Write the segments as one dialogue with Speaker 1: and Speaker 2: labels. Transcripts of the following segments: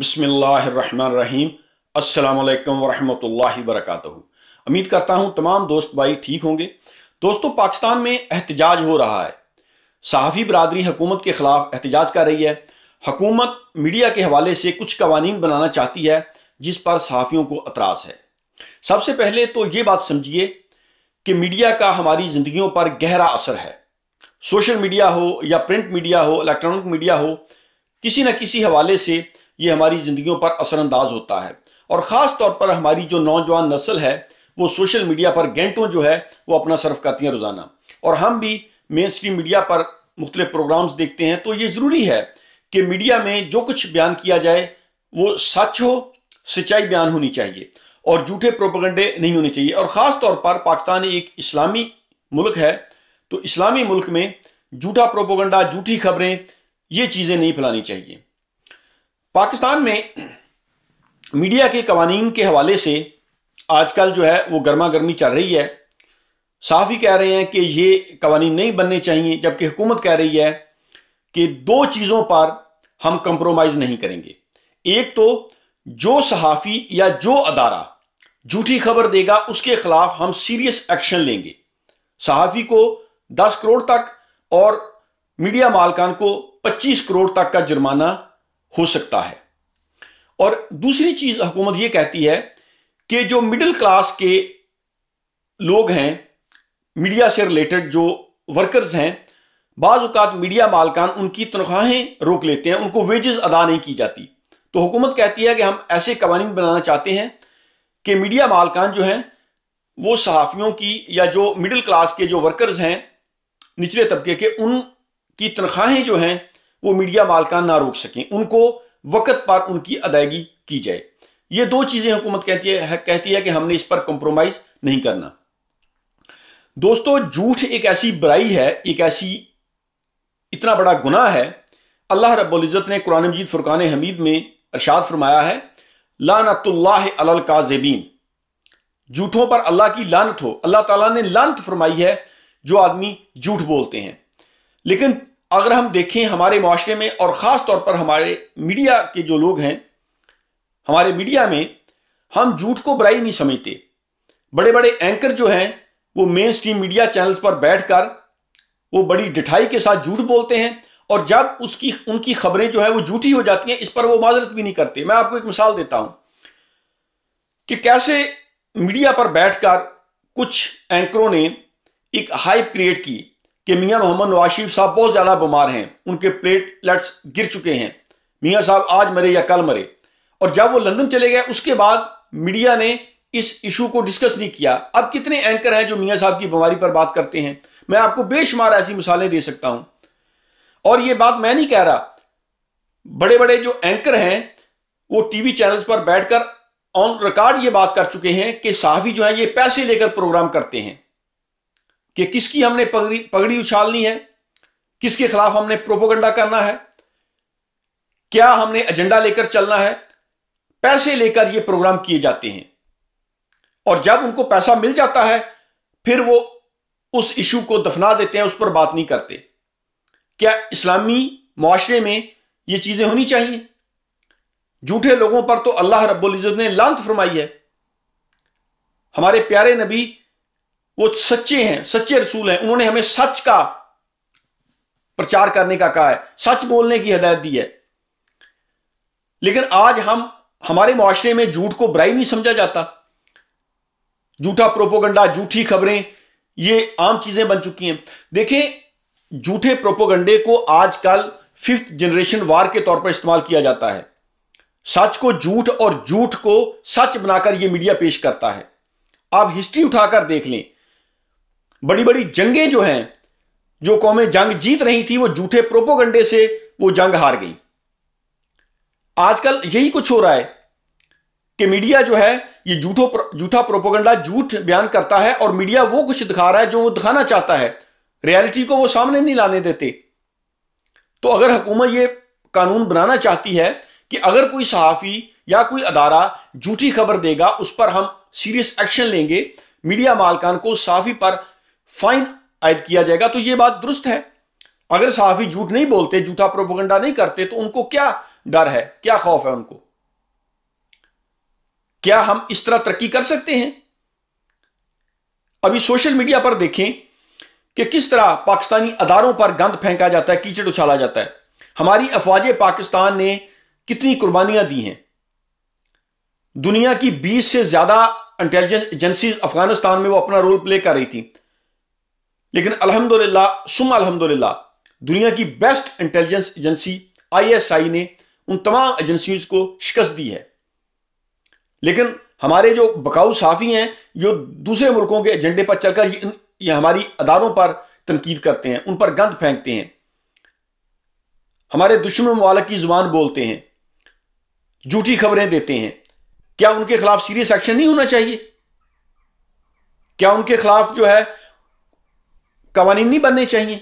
Speaker 1: बिसमीम अल्लाम वरहमल वरक उम्मीद करता हूँ तमाम दोस्त भाई ठीक होंगे दोस्तों पाकिस्तान में एहतजाज हो रहा है सहाफ़ी बरदरी हुकूमत के ख़िलाफ़ एहतजाज कर रही है हकूमत मीडिया के हवाले से कुछ कवानीन बनाना चाहती है जिस पर सहाफ़ियों को अतराज़ है सबसे पहले तो ये बात समझिए कि मीडिया का हमारी ज़िंदगियों पर गहरा असर है सोशल मीडिया हो या प्रिंट मीडिया हो इलेक्ट्रॉनिक मीडिया हो किसी न किसी हवाले से ये हमारी ज़िंदगियों पर असरअंदाज होता है और ख़ास तौर पर हमारी जो नौजवान नस्ल है वो सोशल मीडिया पर घंटों जो है वो अपना सर्फ करती हैं रोज़ाना और हम भी मेन स्ट्रीम मीडिया पर मुख्तलिफ प्रोग्राम्स देखते हैं तो ये ज़रूरी है कि मीडिया में जो कुछ बयान किया जाए वो सच हो सच्चाई बयान होनी चाहिए और झूठे प्रोपगंडे नहीं होने चाहिए और ख़ास तौर पर पाकिस्तान एक इस्लामी मुल्क है तो इस्लामी मुल्क में झूठा प्रोपोगंडा झूठी खबरें ये चीज़ें नहीं फैलानी चाहिए पाकिस्तान में मीडिया के कवानीन के हवाले से आजकल जो है वो गर्मा गर्मी चल रही है ही कह रहे हैं कि ये कवानीन नहीं बनने चाहिए जबकि हुकूमत कह रही है कि दो चीज़ों पर हम कंप्रोमाइज़ नहीं करेंगे एक तो जो सहाफ़ी या जो अदारा झूठी खबर देगा उसके खिलाफ हम सीरियस एक्शन लेंगे सहाफ़ी को 10 करोड़ तक और मीडिया मालकान को 25 करोड़ तक का जुर्माना हो सकता है और दूसरी चीज हुकूमत ये कहती है कि जो मिडिल क्लास के लोग हैं मीडिया से रिलेटेड जो वर्कर्स हैं बाज़ात मीडिया मालकान उनकी तनख्वाहें रोक लेते हैं उनको वेजेस अदा नहीं की जाती तो हुकूमत कहती है कि हम ऐसे कवानीन बनाना चाहते हैं कि मीडिया मालकान जो हैं वो सहाफ़ियों की या जो मिडिल क्लास के जो वर्कर्स हैं निचले तबके के उनकी तनख्वाहें जो हैं वो मीडिया मालकान ना रोक सकें उनको वक़्त पर उनकी अदायगी की जाए ये दो चीज़ें हुकूमत कहती है कहती है कि हमने इस पर कंप्रोमाइज़ नहीं करना दोस्तों झूठ एक ऐसी बुराई है एक ऐसी इतना बड़ा गुनाह है अल्लाह रबुल्जत ने कुरान मजीद फ़ुरक़ान हमीद में अरशाद फरमाया है का जेबीन झूठों पर अल्लाह की लानत हो अल्लाह ताला ने लानत फरमाई है जो आदमी झूठ बोलते हैं लेकिन अगर हम देखें हमारे माशरे में और ख़ास तौर पर हमारे मीडिया के जो लोग हैं हमारे मीडिया में हम झूठ को बुराई नहीं समझते बड़े बड़े एंकर जो हैं वो मेन स्ट्रीम मीडिया चैनल्स पर बैठकर वो बड़ी डिठाई के साथ झूठ बोलते हैं और जब उसकी उनकी खबरें जो है वो झूठी हो जाती हैं इस पर वो माजरत भी नहीं करते मैं आपको एक मिसाल देता हूं कि कैसे मीडिया पर बैठकर कुछ एंकरों ने एक हाइप क्रिएट की कि मियाँ मोहम्मद नवाज शरीफ साहब बहुत ज़्यादा बीमार हैं उनके प्लेटलेट्स गिर चुके हैं मियाँ साहब आज मरे या कल मरे और जब वो लंदन चले गए उसके बाद मीडिया ने इस इशू को डिस्कस नहीं किया अब कितने एंकर हैं जो मियाँ साहब की बीमारी पर बात करते हैं मैं आपको बेशुमार ऐसी मिसालें दे सकता हूँ और ये बात मैं नहीं कह रहा बड़े बड़े जो एंकर हैं वो टीवी चैनल्स पर बैठकर ऑन रिकॉर्ड ये बात कर चुके हैं कि साहफी जो है ये पैसे लेकर प्रोग्राम करते हैं कि किसकी हमने पगड़ी पगड़ी उछालनी है किसके खिलाफ हमने प्रोपोगंडा करना है क्या हमने एजेंडा लेकर चलना है पैसे लेकर ये प्रोग्राम किए जाते हैं और जब उनको पैसा मिल जाता है फिर वो उस इशू को दफना देते हैं उस पर बात नहीं करते क्या इस्लामी माशरे में ये चीजें होनी चाहिए झूठे लोगों पर तो अल्लाह रब्बुल इज़्ज़त ने लांत फरमाई है हमारे प्यारे नबी वो सच्चे हैं सच्चे रसूल हैं उन्होंने हमें सच का प्रचार करने का कहा है सच बोलने की हदायत दी है लेकिन आज हम हमारे माशरे में झूठ को बुराई नहीं समझा जाता झूठा प्रोपोगंडा झूठी खबरें ये आम चीजें बन चुकी हैं देखें झूठे प्रोपोगंडे को आजकल फिफ्थ जनरेशन वार के तौर पर इस्तेमाल किया जाता है सच को झूठ और झूठ को सच बनाकर यह मीडिया पेश करता है आप हिस्ट्री उठाकर देख लें बड़ी बड़ी जंगें जो हैं जो कौमें जंग जीत रही थी वो झूठे प्रोपोगंडे से वो जंग हार गई आजकल यही कुछ हो रहा है कि मीडिया जो है ये झूठो झूठा प्रोपोगंडा झूठ बयान करता है और मीडिया वो कुछ दिखा रहा है जो वो दिखाना चाहता है रियलिटी को वो सामने नहीं लाने देते तो अगर हुकूमत ये कानून बनाना चाहती है कि अगर कोई सहाफ़ी या कोई अदारा झूठी खबर देगा उस पर हम सीरियस एक्शन लेंगे मीडिया मालकान को सहाफ़ी पर फाइन आयद किया जाएगा तो यह बात दुरुस्त है अगर सहाफी झूठ नहीं बोलते झूठा प्रोपोगंडा नहीं करते तो उनको क्या डर है क्या खौफ है उनको क्या हम इस तरह तरक्की कर सकते हैं अभी सोशल मीडिया पर देखें कि किस तरह पाकिस्तानी अदारों पर गंद फेंका जाता है कीचड़ उछाला जाता है हमारी अफवाज पाकिस्तान ने कितनी कुर्बानियां दी हैं दुनिया की 20 से ज्यादा इंटेलिजेंस एजेंसी अफगानिस्तान में वो अपना रोल प्ले कर रही थी लेकिन अलहमदुल्ला सुम अलहमदुल्ला दुनिया की बेस्ट इंटेलिजेंस एजेंसी आईएसआई ने उन तमाम एजेंसियों को शिकस्त दी है लेकिन हमारे जो बकाऊ साफ़ी हैं जो दूसरे मुल्कों के एजेंडे पर चलकर ये हमारी अदारों पर तनकीद करते हैं उन पर गंद फेंकते हैं हमारे दुश्मन ममालक की ज़ुबान बोलते हैं झूठी खबरें देते हैं क्या उनके खिलाफ सीरियस एक्शन नहीं होना चाहिए क्या उनके खिलाफ जो है कवानीन नहीं बनने चाहिए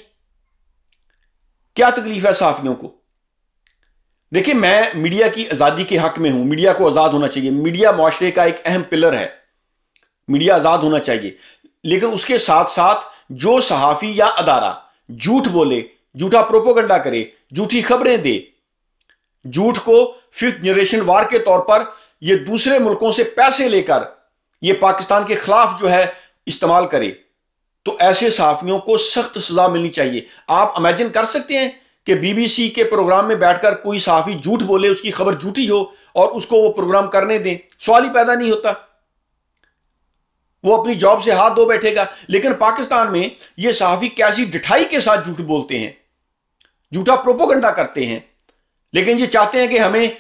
Speaker 1: क्या तकलीफ है सहाफियों को देखिए मैं मीडिया की आज़ादी के हक में हूं मीडिया को आज़ाद होना चाहिए मीडिया माशरे का एक अहम पिलर है मीडिया आज़ाद होना चाहिए लेकिन उसके साथ साथ जो सहाफ़ी या अदारा झूठ बोले झूठा प्रोपोगंडा करे झूठी खबरें दे झूठ को फिफ्थ जनरेशन वार के तौर पर यह दूसरे मुल्कों से पैसे लेकर यह पाकिस्तान के खिलाफ जो है इस्तेमाल करे तो ऐसे सहाफियों को सख्त सजा मिलनी चाहिए आप इमेजिन कर सकते हैं कि बीबीसी के प्रोग्राम में बैठकर कोई सहाफ़ी झूठ बोले उसकी खबर झूठी हो और उसको वो प्रोग्राम करने दें सवाल ही पैदा नहीं होता वो अपनी जॉब से हाथ धो बैठेगा लेकिन पाकिस्तान में ये सहाफ़ी कैसी डिठाई के साथ झूठ बोलते हैं झूठा प्रोपोगंडा करते हैं लेकिन ये चाहते हैं कि हमें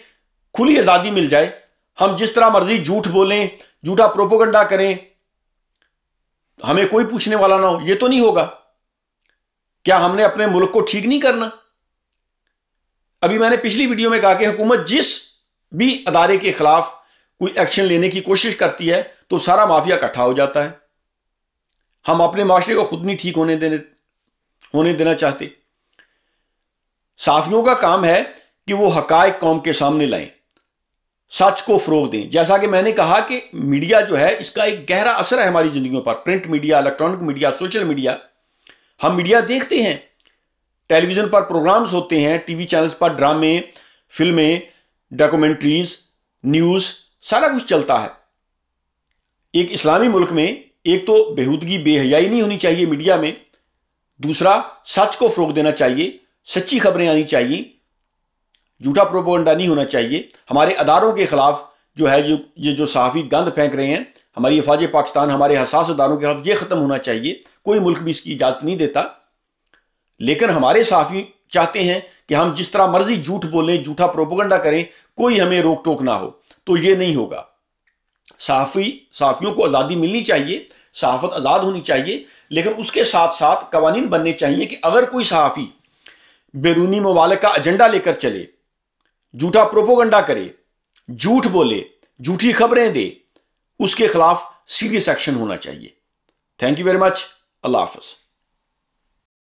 Speaker 1: खुली आज़ादी मिल जाए हम जिस तरह मर्जी झूठ बोलें झूठा प्रोपोगंडा करें हमें कोई पूछने वाला ना हो यह तो नहीं होगा क्या हमने अपने मुल्क को ठीक नहीं करना अभी मैंने पिछली वीडियो में कहा कि हुकूमत जिस भी अदारे के खिलाफ कोई एक्शन लेने की कोशिश करती है तो सारा माफिया इकट्ठा हो जाता है हम अपने माशरे को खुद नहीं ठीक होने देने होने देना चाहते साफियों का काम है कि वो हकायक कौम के सामने लाएं सच को फ़रोग दें जैसा कि मैंने कहा कि मीडिया जो है इसका एक गहरा असर है हमारी ज़िंदगियों पर print media electronic media social media हम मीडिया देखते हैं टेलीविज़न पर प्रोग्राम्स होते हैं टीवी चैनल्स पर ड्रामे फिल्में डॉक्यूमेंट्रीज न्यूज़ सारा कुछ चलता है एक इस्लामी मुल्क में एक तो बेहूदगी बेहयाई नहीं होनी चाहिए मीडिया में दूसरा सच को फ़रोग देना चाहिए सच्ची खबरें आनी चाहिए झूठा प्रोपोगंडा नहीं होना चाहिए हमारे अदारों के ख़िलाफ़ जो है जो ये जो सहाफ़ी गंद फेंक रहे हैं हमारी अफाज पाकिस्तान हमारे हसास अदारों के खिलाफ ये ख़त्म होना चाहिए कोई मुल्क भी इसकी इजाज़त नहीं देता लेकिन हमारे सहाफ़ी चाहते हैं कि हम जिस तरह मर्जी झूठ बोलें झूठा प्रोपोगंडा करें कोई हमें रोक टोक ना हो तो ये नहीं होगा सहाफ़ी सहाफ़ियों को आज़ादी मिलनी चाहिए सहाफ़त आज़ाद होनी चाहिए लेकिन उसके साथ साथ कवानीन बनने चाहिए कि अगर कोई सहाफ़ी बैरूनी ममालिक का एजेंडा लेकर चले झूठा प्रोपोगंडा करे झूठ बोले झूठी खबरें दे उसके खिलाफ सीरियस एक्शन होना चाहिए थैंक यू वेरी मच अल्लाह हाफिज़